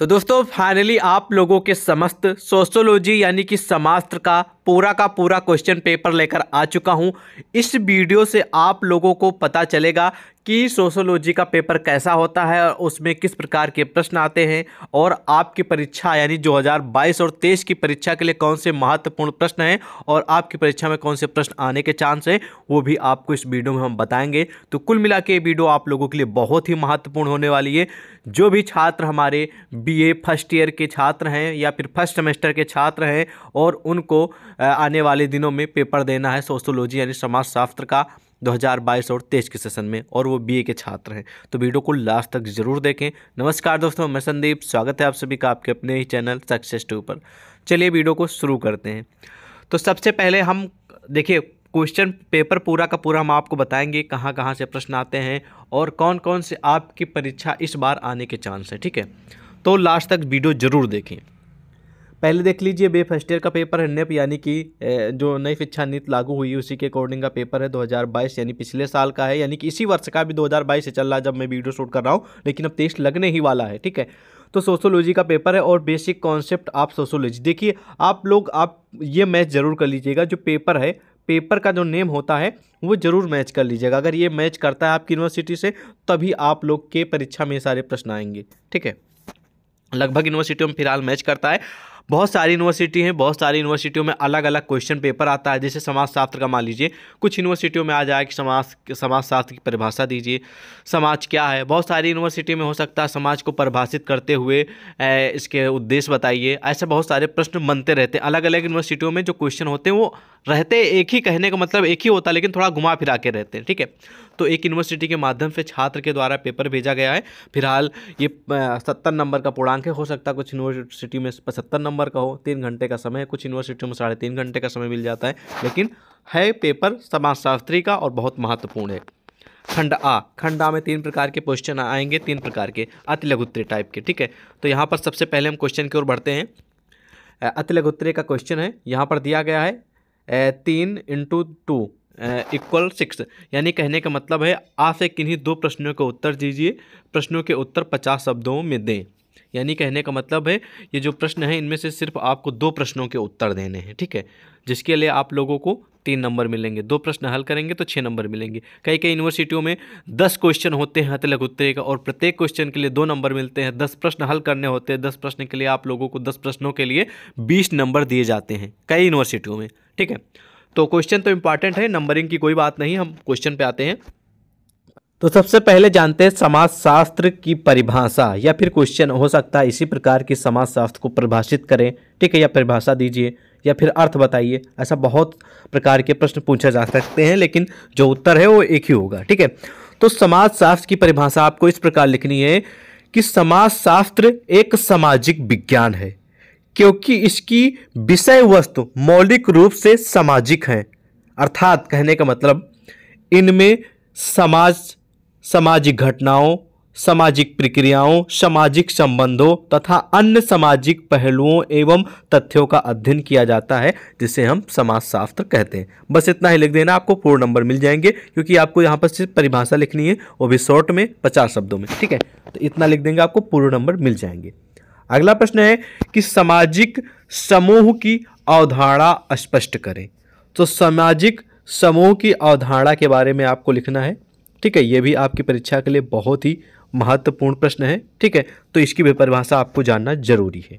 तो दोस्तों फाइनली आप लोगों के समस्त सोशोलॉजी यानी कि समास्त्र का पूरा का पूरा क्वेश्चन पेपर लेकर आ चुका हूँ इस वीडियो से आप लोगों को पता चलेगा कि सोशोलॉजी का पेपर कैसा होता है और उसमें किस प्रकार के प्रश्न आते हैं और आपकी परीक्षा यानी 2022 और 23 की परीक्षा के लिए कौन से महत्वपूर्ण प्रश्न हैं और आपकी परीक्षा में कौन से प्रश्न आने के चांस हैं वो भी आपको इस वीडियो में हम बताएंगे तो कुल मिला के ये वीडियो आप लोगों के लिए बहुत ही महत्वपूर्ण होने वाली है जो भी छात्र हमारे बी फर्स्ट ईयर के छात्र हैं या फिर फर्स्ट सेमेस्टर के छात्र हैं और उनको आने वाले दिनों में पेपर देना है सोशोलॉजी यानी समाजशास्त्र का 2022 और तेईस के सेशन में और वो बीए के छात्र हैं तो वीडियो को लास्ट तक जरूर देखें नमस्कार दोस्तों मैं संदीप स्वागत है आप सभी का आपके अपने ही चैनल सक्सेस टू पर चलिए वीडियो को शुरू करते हैं तो सबसे पहले हम देखिए क्वेश्चन पेपर पूरा का पूरा हम आपको बताएंगे कहाँ कहाँ से प्रश्न आते हैं और कौन कौन से आपकी परीक्षा इस बार आने के चांस है ठीक है तो लास्ट तक वीडियो ज़रूर देखें पहले देख लीजिए बे फर्स्ट ईयर का पेपर है नेप यानी कि जो नई शिक्षा नीति लागू हुई उसी के अकॉर्डिंग का पेपर है 2022 यानी पिछले साल का है यानी कि इसी वर्ष का भी 2022 से चल रहा है जब मैं वीडियो शूट कर रहा हूँ लेकिन अब टेस्ट लगने ही वाला है ठीक है तो सोशोलॉजी का पेपर है और बेसिक कॉन्सेप्ट आप सोशोलॉजी देखिए आप लोग आप ये मैच ज़रूर कर लीजिएगा जो पेपर है पेपर का जो नेम होता है वो जरूर मैच कर लीजिएगा अगर ये मैच करता है आपकी यूनिवर्सिटी से तभी आप लोग के परीक्षा में ये सारे प्रश्न आएंगे ठीक है लगभग यूनिवर्सिटी में फिलहाल मैच करता है बहुत सारी यूनिवर्सिटी हैं बहुत सारी यूनिवर्सिटियों में अलग अलग क्वेश्चन पेपर आता है जैसे समाजशास्त्र का मान लीजिए कुछ यूनिवर्सिटियों में आ जाए कि समाज समाजशास्त्र की परिभाषा दीजिए समाज क्या है बहुत सारी यूनिवर्सिटी में हो सकता है समाज को परिभाषित करते हुए इसके उद्देश्य बताइए ऐसे बहुत सारे प्रश्न बनते रहते हैं अलग अलग यूनिवर्सिटियों में जो क्वेश्चन होते हैं वो रहते एक ही कहने का मतलब एक ही होता है लेकिन थोड़ा घुमा फिरा के रहते हैं ठीक है तो एक यूनिवर्सिटी के माध्यम से छात्र के द्वारा पेपर भेजा गया है फिलहाल ये सत्तर नंबर का पूर्णांक है हो सकता है कुछ यूनिवर्सिटी में पचहत्तर नंबर का हो तीन घंटे का समय है कुछ यूनिवर्सिटियों में साढ़े तीन घंटे का समय मिल जाता है लेकिन है पेपर समाजशास्त्री का और बहुत महत्वपूर्ण है खंड आ खंड आ में तीन प्रकार के क्वेश्चन आएंगे तीन प्रकार के अति लघुत्तरी टाइप के ठीक है तो यहाँ पर सबसे पहले हम क्वेश्चन की ओर बढ़ते हैं अति लघुत्तरी का क्वेश्चन है यहाँ पर दिया गया है तीन इंटू टू इक्वल सिक्स यानी कहने का मतलब है आ से किन्हीं दो प्रश्नों के उत्तर दीजिए प्रश्नों के उत्तर पचास शब्दों में दें यानी कहने का मतलब है ये जो प्रश्न है इनमें से सिर्फ आपको दो प्रश्नों के उत्तर देने हैं ठीक है जिसके लिए आप लोगों को तीन नंबर मिलेंगे दो प्रश्न हल करेंगे तो छः नंबर मिलेंगे कई कई यूनिवर्सिटियों में दस क्वेश्चन होते हैं हतलग उत्तरे का और प्रत्येक क्वेश्चन के लिए दो नंबर मिलते हैं दस प्रश्न हल करने होते हैं दस प्रश्न के लिए आप लोगों को दस प्रश्नों के लिए बीस नंबर दिए जाते हैं कई यूनिवर्सिटियों में ठीक है तो क्वेश्चन तो इंपॉर्टेंट है नंबरिंग की कोई बात नहीं हम क्वेश्चन पे आते हैं तो सबसे पहले जानते हैं समाजशास्त्र की परिभाषा या फिर क्वेश्चन हो सकता है इसी प्रकार की समाजशास्त्र को परिभाषित करें ठीक है या परिभाषा दीजिए या फिर अर्थ बताइए ऐसा बहुत प्रकार के प्रश्न पूछे जा सकते हैं लेकिन जो उत्तर है वो एक ही होगा ठीक है तो समाजशास्त्र की परिभाषा आपको इस प्रकार लिखनी है कि समाजशास्त्र एक सामाजिक विज्ञान है क्योंकि इसकी विषय वस्तु मौलिक रूप से सामाजिक हैं अर्थात कहने का मतलब इनमें समाज सामाजिक घटनाओं सामाजिक प्रक्रियाओं सामाजिक संबंधों तथा अन्य सामाजिक पहलुओं एवं तथ्यों का अध्ययन किया जाता है जिसे हम समाजशास्त्र कहते हैं बस इतना ही लिख देना आपको फोर नंबर मिल जाएंगे क्योंकि आपको यहाँ पर सिर्फ परिभाषा लिखनी है वो भी शॉर्ट में पचास शब्दों में ठीक है तो इतना लिख देंगे आपको पूर्ण नंबर मिल जाएंगे अगला प्रश्न है कि सामाजिक समूह की अवधारणा स्पष्ट करें तो सामाजिक समूह की अवधारणा के बारे में आपको लिखना है ठीक है ये भी आपकी परीक्षा के लिए बहुत ही महत्वपूर्ण प्रश्न है ठीक है तो इसकी भी परिभाषा आपको जानना जरूरी है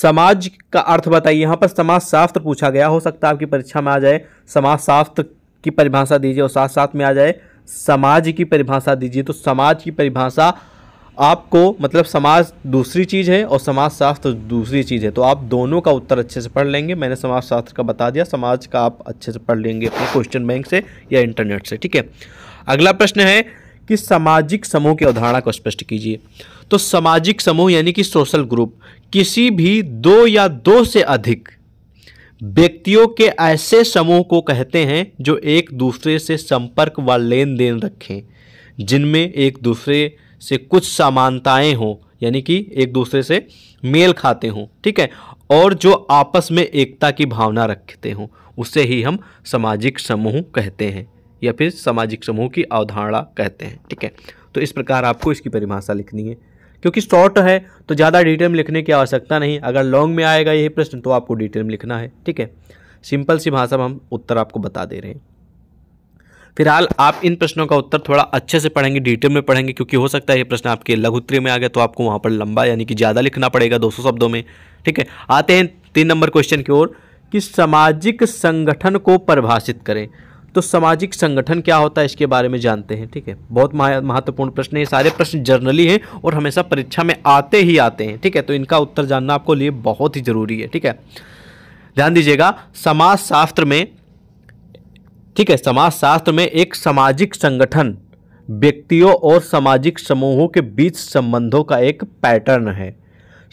समाज का अर्थ बताइए यहाँ पर समाज शास्त्र पूछा गया हो सकता है आपकी परीक्षा में आ जाए समाज शास्त्र की परिभाषा दीजिए और साथ साथ में आ जाए समाज की परिभाषा दीजिए तो समाज की परिभाषा आपको मतलब समाज दूसरी चीज़ है और समाज शास्त्र दूसरी चीज़ है तो आप दोनों का उत्तर अच्छे से पढ़ लेंगे मैंने समाज शास्त्र का बता दिया समाज का आप अच्छे से पढ़ लेंगे अपने क्वेश्चन बैंक से या इंटरनेट से ठीक है अगला प्रश्न है कि सामाजिक समूह की अवधारणा को स्पष्ट कीजिए तो सामाजिक समूह यानी कि सोशल ग्रुप किसी भी दो या दो से अधिक व्यक्तियों के ऐसे समूह को कहते हैं जो एक दूसरे से संपर्क व लेन देन रखें जिनमें एक दूसरे से कुछ समानताएं हों यानी कि एक दूसरे से मेल खाते हों ठीक है और जो आपस में एकता की भावना रखते हों उसे ही हम सामाजिक समूह कहते हैं या फिर सामाजिक समूह की अवधारणा कहते हैं ठीक है तो इस प्रकार आपको इसकी परिभाषा लिखनी है क्योंकि शॉर्ट है तो ज़्यादा डिटेल में लिखने की आवश्यकता नहीं अगर लॉन्ग में आएगा यही प्रश्न तो आपको डिटेल में लिखना है ठीक है सिंपल सी भाषा में हम उत्तर आपको बता दे रहे हैं फिलहाल आप इन प्रश्नों का उत्तर थोड़ा अच्छे से पढ़ेंगे डिटेल में पढ़ेंगे क्योंकि हो सकता है ये प्रश्न आपके लघु उत्तरी में आ गया तो आपको वहाँ पर लंबा यानी कि ज़्यादा लिखना पड़ेगा 200 शब्दों में ठीक है आते हैं तीन नंबर क्वेश्चन की ओर कि सामाजिक संगठन को परिभाषित करें तो सामाजिक संगठन क्या होता है इसके बारे में जानते हैं ठीक है बहुत महत्वपूर्ण प्रश्न है सारे प्रश्न जर्नली हैं और हमेशा परीक्षा में आते ही आते हैं ठीक है तो इनका उत्तर जानना आपको लिए बहुत ही ज़रूरी है ठीक है ध्यान दीजिएगा समाज शास्त्र में ठीक है समाजशास्त्र में एक सामाजिक संगठन व्यक्तियों और सामाजिक समूहों के बीच संबंधों का एक पैटर्न है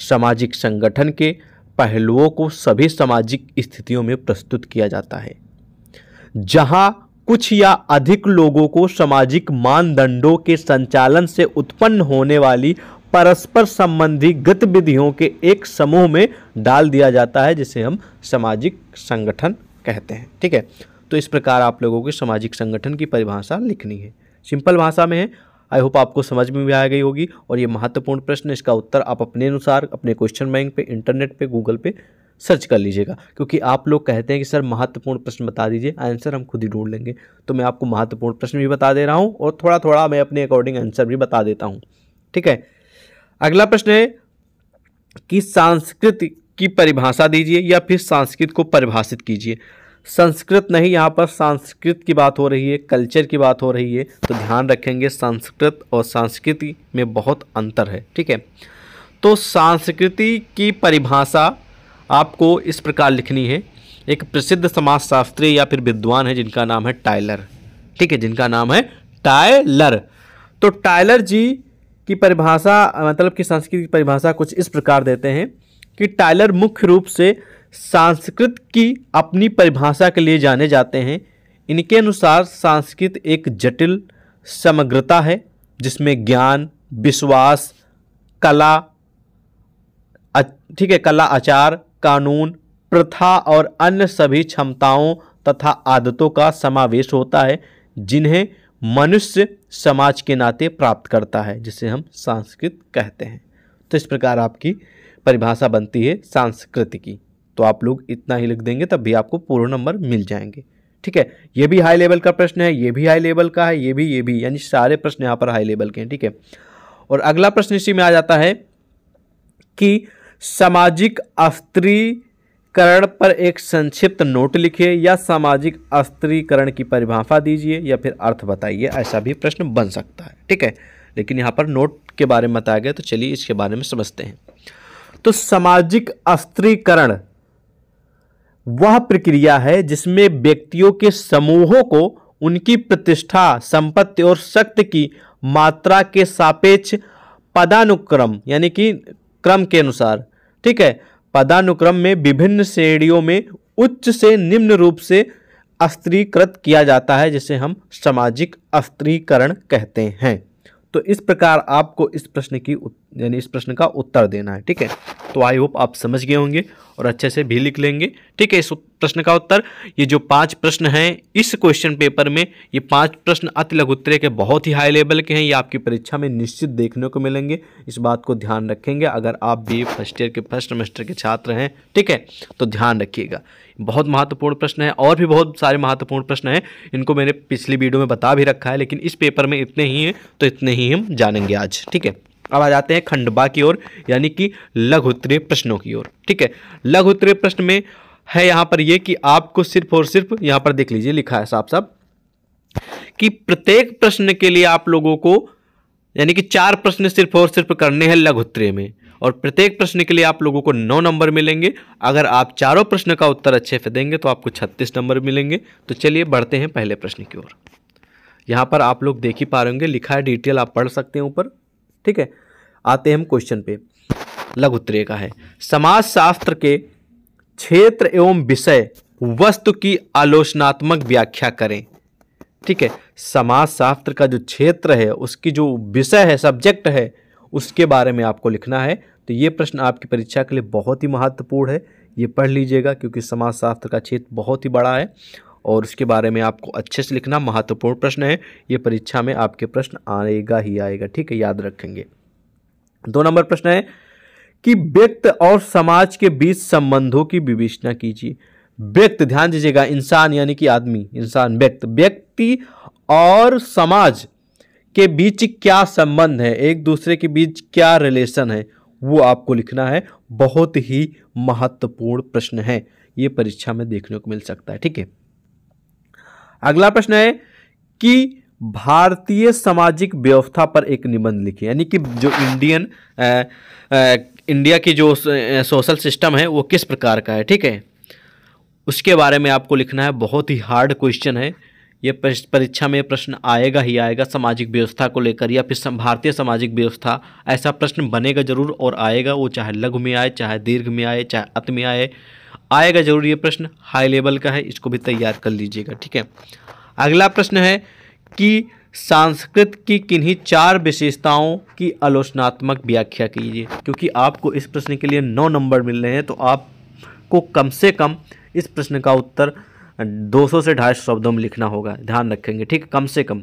सामाजिक संगठन के पहलुओं को सभी सामाजिक स्थितियों में प्रस्तुत किया जाता है जहां कुछ या अधिक लोगों को सामाजिक मानदंडों के संचालन से उत्पन्न होने वाली परस्पर संबंधी गतिविधियों के एक समूह में डाल दिया जाता है जिसे हम सामाजिक संगठन कहते हैं ठीक है तो इस प्रकार आप लोगों के सामाजिक संगठन की परिभाषा लिखनी है सिंपल भाषा में है आई होप आपको समझ में भी आ गई होगी और ये महत्वपूर्ण प्रश्न इसका उत्तर आप अपने अनुसार अपने क्वेश्चन बैंक पे इंटरनेट पे गूगल पे सर्च कर लीजिएगा क्योंकि आप लोग कहते हैं कि सर महत्वपूर्ण प्रश्न बता दीजिए आंसर हम खुद ही ढूंढ लेंगे तो मैं आपको महत्वपूर्ण प्रश्न भी बता दे रहा हूँ और थोड़ा थोड़ा मैं अपने अकॉर्डिंग आंसर भी बता देता हूँ ठीक है अगला प्रश्न है कि सांस्कृत की परिभाषा दीजिए या फिर सांस्कृत को परिभाषित कीजिए संस्कृत नहीं यहाँ पर संस्कृत की बात हो रही है कल्चर की बात हो रही है तो ध्यान रखेंगे संस्कृत और संस्कृति में बहुत अंतर है ठीक है तो संस्कृति की परिभाषा आपको इस प्रकार लिखनी है एक प्रसिद्ध समाजशास्त्री या फिर विद्वान है जिनका नाम है टाइलर ठीक है जिनका नाम है टाइलर तो टाइलर जी की परिभाषा मतलब कि संस्कृति की परिभाषा कुछ इस प्रकार देते हैं कि टाइलर मुख्य रूप से सांस्कृत की अपनी परिभाषा के लिए जाने जाते हैं इनके अनुसार सांस्कृत एक जटिल समग्रता है जिसमें ज्ञान विश्वास कला ठीक है कला आचार कानून प्रथा और अन्य सभी क्षमताओं तथा आदतों का समावेश होता है जिन्हें मनुष्य समाज के नाते प्राप्त करता है जिसे हम सांस्कृत कहते हैं तो इस प्रकार आपकी परिभाषा बनती है सांस्कृत की तो आप लोग इतना ही लिख देंगे तब भी आपको पूर्ण नंबर मिल जाएंगे ठीक है ये भी हाई लेवल का प्रश्न है ये भी हाई लेवल का है ये भी ये भी यानी सारे प्रश्न यहाँ पर हाई लेवल के हैं ठीक है और अगला प्रश्न इसी में आ जाता है कि सामाजिक अस्त्रीकरण पर एक संक्षिप्त नोट लिखिए या सामाजिक अस्त्रीकरण की परिभाषा दीजिए या फिर अर्थ बताइए ऐसा भी प्रश्न बन सकता है ठीक है लेकिन यहाँ पर नोट के बारे में बताया गया तो चलिए इसके बारे में समझते हैं तो सामाजिक अस्त्रीकरण वह प्रक्रिया है जिसमें व्यक्तियों के समूहों को उनकी प्रतिष्ठा संपत्ति और शक्ति की मात्रा के सापेक्ष पदानुक्रम यानी कि क्रम के अनुसार ठीक है पदानुक्रम में विभिन्न श्रेणियों में उच्च से निम्न रूप से अस्त्रीकृत किया जाता है जिसे हम सामाजिक अस्त्रीकरण कहते हैं तो इस प्रकार आपको इस प्रश्न की यानी इस प्रश्न का उत्तर देना है ठीक है तो आई होप आप समझ गए होंगे और अच्छे से भी लिख लेंगे ठीक है इस प्रश्न का उत्तर ये जो पांच प्रश्न हैं इस क्वेश्चन पेपर में ये पांच प्रश्न अति उत्तरे के बहुत ही हाई लेवल के हैं ये आपकी परीक्षा में निश्चित देखने को मिलेंगे इस बात को ध्यान रखेंगे अगर आप भी फर्स्ट ईयर के फर्स्ट सेमेस्टर के छात्र हैं ठीक है तो ध्यान रखिएगा बहुत महत्वपूर्ण प्रश्न है और भी बहुत सारे महत्वपूर्ण प्रश्न हैं इनको मैंने पिछली वीडियो में बता भी रखा है लेकिन इस पेपर में इतने ही हैं तो इतने ही हम जानेंगे आज ठीक है अब आ जाते हैं खंडबा की ओर यानी कि लघु उत्तरीय प्रश्नों की ओर ठीक है लघु उत्तरीय प्रश्न में है यहाँ पर यह कि आपको सिर्फ और सिर्फ यहाँ पर देख लीजिए लिखा है साफ साफ कि प्रत्येक प्रश्न के लिए आप लोगों को यानी कि चार प्रश्न सिर्फ और सिर्फ करने हैं लघु उत्तरीय में और प्रत्येक प्रश्न के लिए आप लोगों को नौ नंबर मिलेंगे अगर आप चारों प्रश्न का उत्तर अच्छे से देंगे तो आपको छत्तीस नंबर मिलेंगे तो चलिए बढ़ते हैं पहले प्रश्न की ओर यहाँ पर आप लोग देख ही पा रहे होंगे लिखा है डिटेल आप पढ़ सकते हैं ऊपर ठीक है आते हैं हम क्वेश्चन पे लघुत्तरीय का है समाज शास्त्र के क्षेत्र एवं विषय वस्तु की आलोचनात्मक व्याख्या करें ठीक है समाज शास्त्र का जो क्षेत्र है उसकी जो विषय है सब्जेक्ट है उसके बारे में आपको लिखना है तो ये प्रश्न आपकी परीक्षा के लिए बहुत ही महत्वपूर्ण है ये पढ़ लीजिएगा क्योंकि समाजशास्त्र का क्षेत्र बहुत ही बड़ा है और उसके बारे में आपको अच्छे से लिखना महत्वपूर्ण प्रश्न है ये परीक्षा में आपके प्रश्न आएगा ही आएगा ठीक है याद रखेंगे दो नंबर प्रश्न है कि व्यक्ति और समाज के बीच संबंधों की विवेचना कीजिए व्यक्ति ध्यान दीजिएगा इंसान यानी कि आदमी इंसान व्यक्त व्यक्ति और समाज के बीच क्या संबंध है एक दूसरे के बीच क्या रिलेशन है वो आपको लिखना है बहुत ही महत्वपूर्ण प्रश्न है ये परीक्षा में देखने को मिल सकता है ठीक है अगला प्रश्न है कि भारतीय सामाजिक व्यवस्था पर एक निबंध लिखे यानी कि जो इंडियन आ, आ, इंडिया की जो सोशल सिस्टम है वो किस प्रकार का है ठीक है उसके बारे में आपको लिखना है बहुत ही हार्ड क्वेश्चन है ये परीक्षा में प्रश्न आएगा ही आएगा सामाजिक व्यवस्था को लेकर या फिर भारतीय सामाजिक व्यवस्था ऐसा प्रश्न बनेगा जरूर और आएगा वो चाहे लघु में आए चाहे दीर्घ में आए चाहे अत में आए आएगा जरूर ये प्रश्न हाई लेवल का है इसको भी तैयार कर लीजिएगा ठीक है अगला प्रश्न है कि संस्कृत की किन्हीं चार विशेषताओं की आलोचनात्मक व्याख्या कीजिए क्योंकि आपको इस प्रश्न के लिए नौ नंबर मिल रहे हैं तो आपको कम से कम इस प्रश्न का उत्तर 200 से ढाई शब्दों में लिखना होगा ध्यान रखेंगे ठीक कम से कम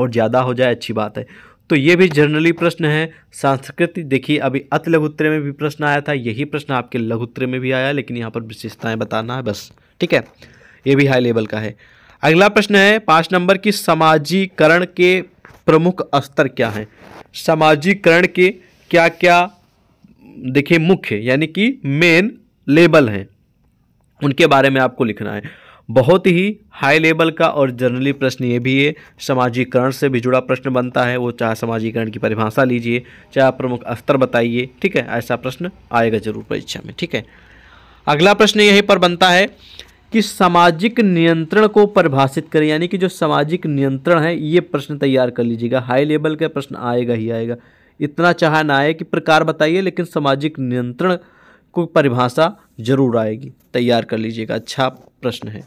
और ज़्यादा हो जाए अच्छी बात है तो ये भी जनरली प्रश्न है संस्कृत देखिए अभी अत लघुत्तर में भी प्रश्न आया था यही प्रश्न आपके लघुत्तर में भी आया लेकिन यहाँ पर विशेषताएं बताना है बस ठीक है ये भी हाई लेवल का है अगला प्रश्न है पाँच नंबर की समाजीकरण के प्रमुख स्तर क्या हैं समाजीकरण के क्या क्या देखिए मुख्य यानी कि मेन लेबल हैं उनके बारे में आपको लिखना है बहुत ही हाई लेवल का और जनरली प्रश्न ये भी है समाजीकरण से भी जुड़ा प्रश्न बनता है वो चाहे समाजीकरण की परिभाषा लीजिए चाहे प्रमुख स्तर बताइए ठीक है ऐसा प्रश्न आएगा जरूर परीक्षा में ठीक है अगला प्रश्न यहीं पर बनता है कि सामाजिक नियंत्रण को परिभाषित करें यानी कि जो सामाजिक नियंत्रण है ये प्रश्न तैयार कर लीजिएगा हाई लेवल का प्रश्न आएगा ही आएगा इतना चाह ना आए कि प्रकार बताइए लेकिन सामाजिक नियंत्रण आपको परिभाषा जरूर आएगी तैयार कर लीजिएगा अच्छा प्रश्न है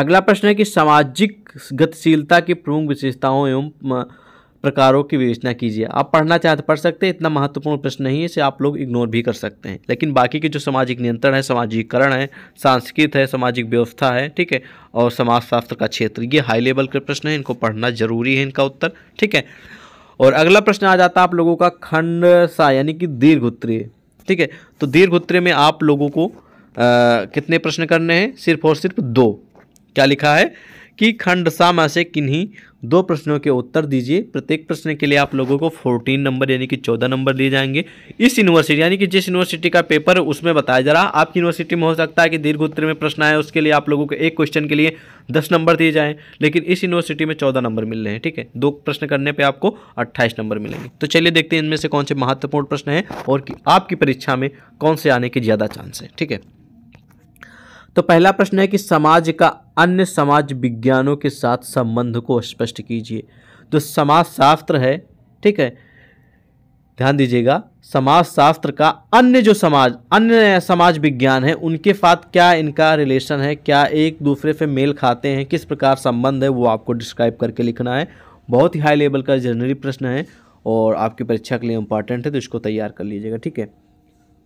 अगला प्रश्न है कि सामाजिक गतिशीलता की प्रमुख विशेषताओं एवं प्रकारों की विवेचना कीजिए आप पढ़ना चाहते तो पढ़ सकते हैं इतना महत्वपूर्ण प्रश्न नहीं है इसे आप लोग इग्नोर भी कर सकते हैं लेकिन बाकी के जो सामाजिक नियंत्रण है सामाजिकरण है सांस्कृत है सामाजिक व्यवस्था है ठीक है और समाजशास्त्र का क्षेत्र ये हाई लेवल के प्रश्न है इनको पढ़ना जरूरी है इनका उत्तर ठीक है और अगला प्रश्न आ जाता है आप लोगों का खंड सा यानी कि दीर्घ उत्तरीय ठीक है तो दीर्घ उत्तर में आप लोगों को आ, कितने प्रश्न करने हैं सिर्फ और सिर्फ दो क्या लिखा है कि खंड सामा से किन्हीं दो प्रश्नों के उत्तर दीजिए प्रत्येक प्रश्न के लिए आप लोगों को फोर्टीन नंबर यानी कि चौदह नंबर लिए जाएंगे इस यूनिवर्सिटी यानी कि जिस यूनिवर्सिटी का पेपर है उसमें बताया जा रहा आपकी यूनिवर्सिटी में हो सकता है कि दीर्घ उत्तर में प्रश्न आए उसके लिए आप लोगों को एक क्वेश्चन के लिए दस नंबर दिए जाएँ लेकिन इस यूनिवर्सिटी में चौदह नंबर मिल रहे हैं ठीक है दो प्रश्न करने पर आपको अट्ठाईस नंबर मिलेंगे तो चलिए देखते हैं इनमें से कौन से महत्वपूर्ण प्रश्न हैं और आपकी परीक्षा में कौन से आने के ज़्यादा चांस हैं ठीक है तो पहला प्रश्न है कि समाज का अन्य समाज विज्ञानों के साथ संबंध को स्पष्ट कीजिए जो समाज शास्त्र है ठीक है ध्यान दीजिएगा समाज शास्त्र का अन्य जो समाज अन्य समाज विज्ञान है उनके साथ क्या इनका रिलेशन है क्या एक दूसरे से मेल खाते हैं किस प्रकार संबंध है वो आपको डिस्क्राइब करके लिखना है बहुत ही हाई लेवल का जनरली प्रश्न है और आपकी परीक्षा के लिए इंपॉर्टेंट है तो इसको तैयार कर लीजिएगा ठीक है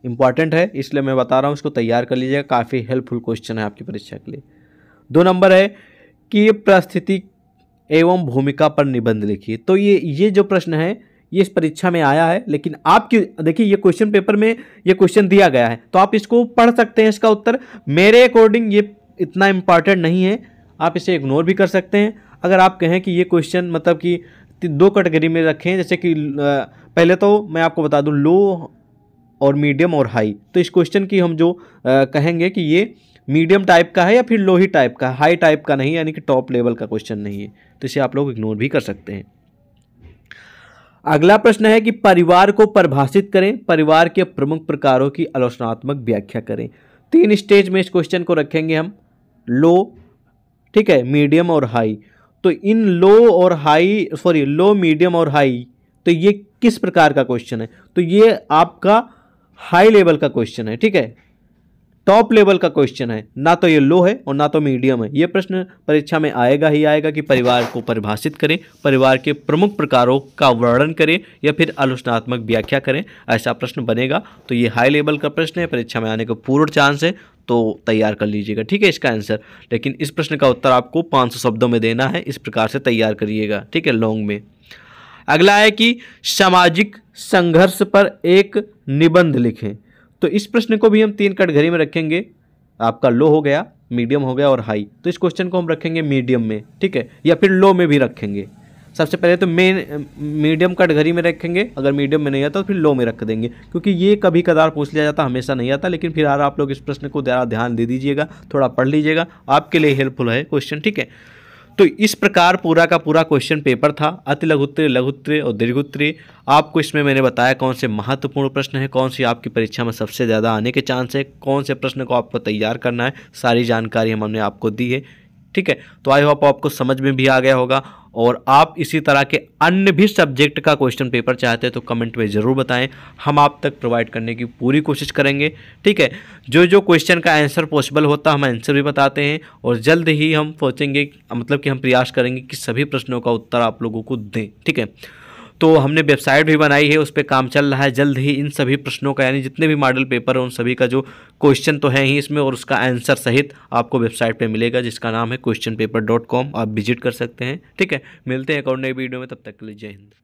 इंपॉर्टेंट है इसलिए मैं बता रहा हूँ इसको तैयार कर लीजिएगा काफ़ी हेल्पफुल क्वेश्चन है आपकी परीक्षा के लिए दो नंबर है कि परिस्थिति एवं भूमिका पर निबंध लिखिए तो ये ये जो प्रश्न है ये इस परीक्षा में आया है लेकिन आपकी देखिए ये क्वेश्चन पेपर में ये क्वेश्चन दिया गया है तो आप इसको पढ़ सकते हैं इसका उत्तर मेरे अकॉर्डिंग ये इतना इम्पॉर्टेंट नहीं है आप इसे इग्नोर भी कर सकते हैं अगर आप कहें कि ये क्वेश्चन मतलब कि दो कैटेगरी में रखें जैसे कि पहले तो मैं आपको बता दूं लो और मीडियम और हाई तो इस क्वेश्चन की हम जो आ, कहेंगे कि ये मीडियम टाइप का है या फिर लो ही टाइप का हाई टाइप का नहीं यानी कि टॉप लेवल का क्वेश्चन नहीं है तो इसे आप लोग इग्नोर भी कर सकते हैं अगला प्रश्न है कि परिवार को परिभाषित करें परिवार के प्रमुख प्रकारों की आलोचनात्मक व्याख्या करें तीन स्टेज में इस क्वेश्चन को रखेंगे हम लो ठीक है मीडियम और हाई तो इन लो और हाई सॉरी लो मीडियम और हाई तो ये किस प्रकार का क्वेश्चन है तो ये आपका हाई लेवल का क्वेश्चन है ठीक है टॉप लेवल का क्वेश्चन है ना तो ये लो है और ना तो मीडियम है ये प्रश्न परीक्षा में आएगा ही आएगा कि परिवार को परिभाषित करें परिवार के प्रमुख प्रकारों का वर्णन करें या फिर आलोचनात्मक व्याख्या करें ऐसा प्रश्न बनेगा तो ये हाई लेवल का प्रश्न है परीक्षा में आने का पूर्ण चांस है तो तैयार कर लीजिएगा ठीक है इसका आंसर लेकिन इस प्रश्न का उत्तर आपको पाँच शब्दों में देना है इस प्रकार से तैयार करिएगा ठीक है लॉन्ग में अगला है कि सामाजिक संघर्ष पर एक निबंध लिखें तो इस प्रश्न को भी हम तीन कटघरी में रखेंगे आपका लो हो गया मीडियम हो गया और हाई तो इस क्वेश्चन को हम रखेंगे मीडियम में ठीक है या फिर लो में भी रखेंगे सबसे पहले तो मेन मीडियम कटघरी में रखेंगे अगर मीडियम में नहीं आता तो फिर लो में रख देंगे क्योंकि ये कभी कदार पूछ लिया जाता हमेशा नहीं आता लेकिन फिर आप लोग इस प्रश्न को ज़्यादा ध्यान दे दीजिएगा थोड़ा पढ़ लीजिएगा आपके लिए हेल्पफुल है क्वेश्चन ठीक है तो इस प्रकार पूरा का पूरा क्वेश्चन पेपर था अति लघुत्तरीय लघुत्तरीय और दीर्घोत्तरीय आपको इसमें मैंने बताया कौन से महत्वपूर्ण प्रश्न है कौन सी आपकी परीक्षा में सबसे ज़्यादा आने के चांस है कौन से प्रश्न को आपको तैयार करना है सारी जानकारी हमने आपको दी है ठीक है तो आई होप आपको समझ में भी आ गया होगा और आप इसी तरह के अन्य भी सब्जेक्ट का क्वेश्चन पेपर चाहते हैं तो कमेंट में ज़रूर बताएं हम आप तक प्रोवाइड करने की पूरी कोशिश करेंगे ठीक है जो जो क्वेश्चन का आंसर पॉसिबल होता हम आंसर भी बताते हैं और जल्द ही हम सोचेंगे मतलब कि हम प्रयास करेंगे कि सभी प्रश्नों का उत्तर आप लोगों को दें ठीक है तो हमने वेबसाइट भी बनाई है उस पर काम चल रहा है जल्द ही इन सभी प्रश्नों का यानी जितने भी मॉडल पेपर हैं उन सभी का जो क्वेश्चन तो है ही इसमें और उसका आंसर सहित आपको वेबसाइट पे मिलेगा जिसका नाम है क्वेश्चन पेपर डॉट कॉम आप विजिट कर सकते हैं ठीक है मिलते हैं एक और नई वीडियो में तब तक के लिए जय हिंद